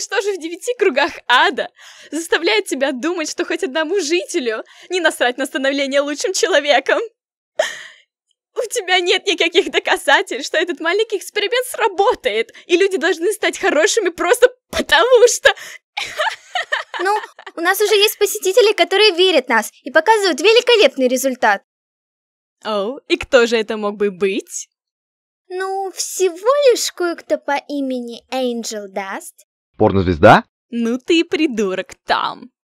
Что же в девяти кругах ада, заставляет тебя думать, что хоть одному жителю не насрать на становление лучшим человеком. У тебя нет никаких доказательств, что этот маленький эксперимент сработает, и люди должны стать хорошими просто потому что... Ну, у нас уже есть посетители, которые верят нас и показывают великолепный результат. О, и кто же это мог бы быть? Ну, всего лишь кое-кто по имени Angel Даст. Порнозвезда? Ну ты и придурок там.